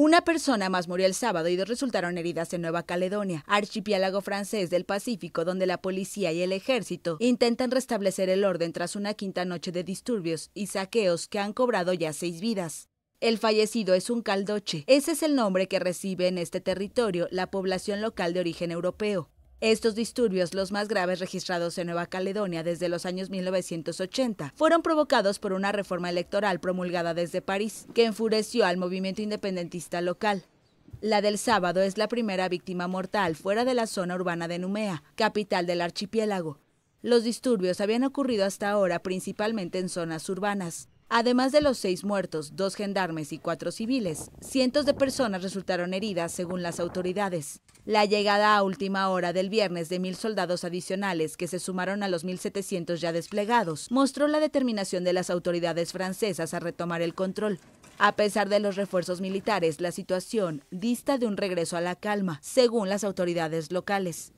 Una persona más murió el sábado y dos resultaron heridas en Nueva Caledonia, archipiélago francés del Pacífico, donde la policía y el ejército intentan restablecer el orden tras una quinta noche de disturbios y saqueos que han cobrado ya seis vidas. El fallecido es un caldoche. Ese es el nombre que recibe en este territorio la población local de origen europeo. Estos disturbios, los más graves registrados en Nueva Caledonia desde los años 1980, fueron provocados por una reforma electoral promulgada desde París, que enfureció al movimiento independentista local. La del sábado es la primera víctima mortal fuera de la zona urbana de Numea, capital del archipiélago. Los disturbios habían ocurrido hasta ahora principalmente en zonas urbanas. Además de los seis muertos, dos gendarmes y cuatro civiles, cientos de personas resultaron heridas según las autoridades. La llegada a última hora del viernes de mil soldados adicionales que se sumaron a los 1.700 ya desplegados mostró la determinación de las autoridades francesas a retomar el control. A pesar de los refuerzos militares, la situación dista de un regreso a la calma, según las autoridades locales.